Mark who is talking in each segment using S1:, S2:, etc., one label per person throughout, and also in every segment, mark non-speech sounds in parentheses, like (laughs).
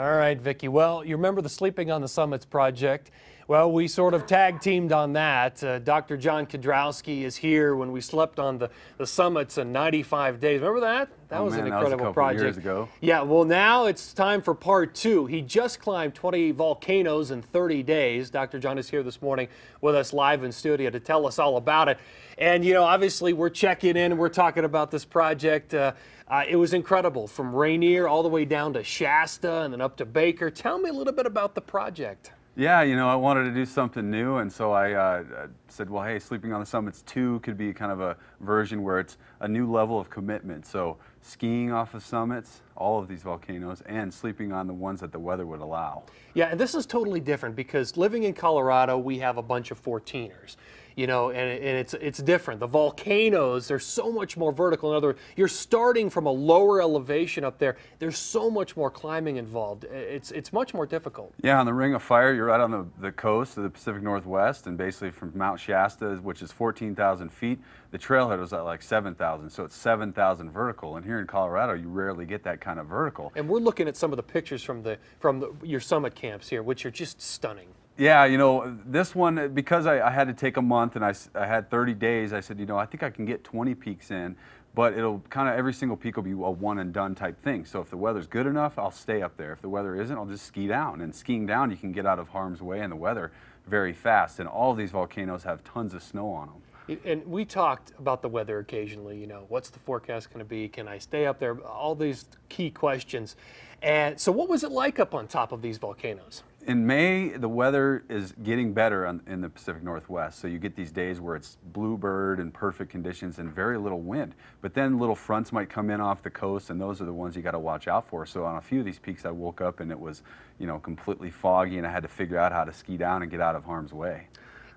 S1: All right, Vicki. Well, you remember the Sleeping on the Summits project. Well, we sort of tag teamed on that. Uh, Dr. John Kudrowski is here when we slept on the, the summits in 95 days. Remember that? That oh, was man, an incredible was project. Years ago. Yeah, well, now it's time for part two. He just climbed 20 volcanoes in 30 days. Dr. John is here this morning with us live in studio to tell us all about it. And, you know, obviously we're checking in we're talking about this project. Uh, uh, it was incredible from Rainier all the way down to Shasta and then up to Baker. Tell me a little bit about the project.
S2: Yeah, you know, I wanted to do something new, and so I, uh, uh, said, well, hey, Sleeping on the Summits 2 could be kind of a version where it's a new level of commitment. So skiing off of summits, all of these volcanoes, and sleeping on the ones that the weather would allow. Yeah, and this is totally different because living in Colorado, we have a bunch of
S1: 14ers you know, and, and it's it's different. The volcanoes, they're so much more vertical. In other words, you're starting from a lower elevation up there. There's so much more climbing involved. It's it's much more difficult.
S2: Yeah, on the Ring of Fire, you're right on the, the coast of the Pacific Northwest, and basically from Mount Shasta, which is 14,000 feet, the trailhead was at like 7,000, so it's 7,000 vertical. And here in Colorado, you rarely get that kind of vertical. And we're looking at some of the pictures from
S1: the from the, your summit camps here, which are just stunning.
S2: Yeah, you know, this one, because I, I had to take a month and I, I, had 30 days, I said, you know, I think I can get 20 peaks in, but it'll kind of, every single peak will be a one and done type thing. So if the weather's good enough, I'll stay up there. If the weather isn't, I'll just ski down. And skiing down, you can get out of harm's way in the weather very fast. And all these volcanoes have tons of snow on them.
S1: And we talked about the weather occasionally, you know, what's the forecast going to be? Can I stay up there? All these key questions. And so, what was it like up on top of these volcanoes?
S2: in May, the weather is getting better on, in the Pacific Northwest. So you get these days where it's bluebird and perfect conditions and very little wind. But then little fronts might come in off the coast, and those are the ones you got to watch out for. So on a few of these peaks, I woke up and it was, you know, completely foggy, and I had to figure out how to ski down and get out of harm's way.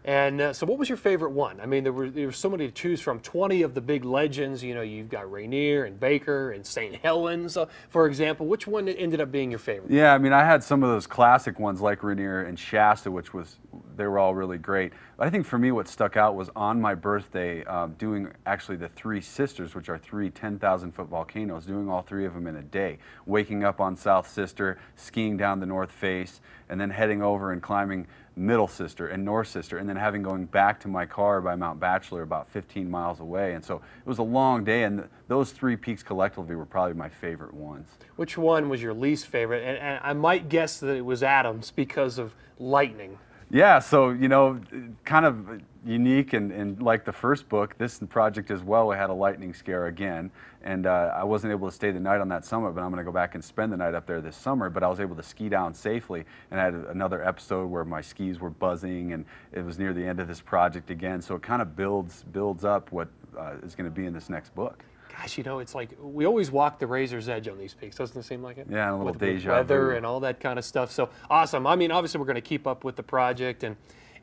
S1: And uh, so, what was your favorite one? I mean, there were there were so many to choose from. Twenty of the big legends. You know, you've got Rainier and Baker and St. Helens, uh, for example. Which one ended up being your favorite?
S2: Yeah, I mean, I had some of those classic ones like Rainier and Shasta, which was they were all really great. I think for me, what stuck out was on my birthday, uh, doing actually the Three Sisters, which are three 10,000 foot volcanoes, doing all three of them in a day. Waking up on South Sister, skiing down the North Face, and then heading over and climbing Middle Sister and North Sister, and then having going back to my car by Mount Bachelor about 15 miles away. And so it was a long day, and th those three peaks collectively were probably my favorite ones.
S1: Which one was your least favorite? And, and I might guess that it was Adams because of lightning.
S2: Yeah, so you know, kind of unique and, and like the first book, this project as well, we had a lightning scare again, and uh, I wasn't able to stay the night on that summit, but I'm going to go back and spend the night up there this summer. But I was able to ski down safely, and I had another episode where my skis were buzzing, and it was near the end of this project again. So it kind of builds builds up what uh, is going to be in this next book
S1: gosh, you know, it's like we always walk the razor's edge on these peaks. Doesn't it seem like it? Yeah, a little with, deja with weather and all that kind of stuff. So awesome. I mean, obviously, we're going to keep up with the project and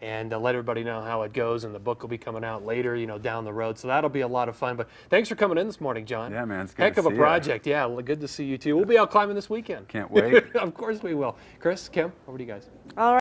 S1: and uh, let everybody know how it goes. And the book will be coming out later, you know, down the road. So that'll be a lot of fun. But thanks for coming in this morning, John. Yeah, man, it's good. Heck of a project. You. Yeah, good to see you too. We'll be out climbing this weekend. Can't wait. (laughs) of course we will. Chris, Kim, over to you guys. All right.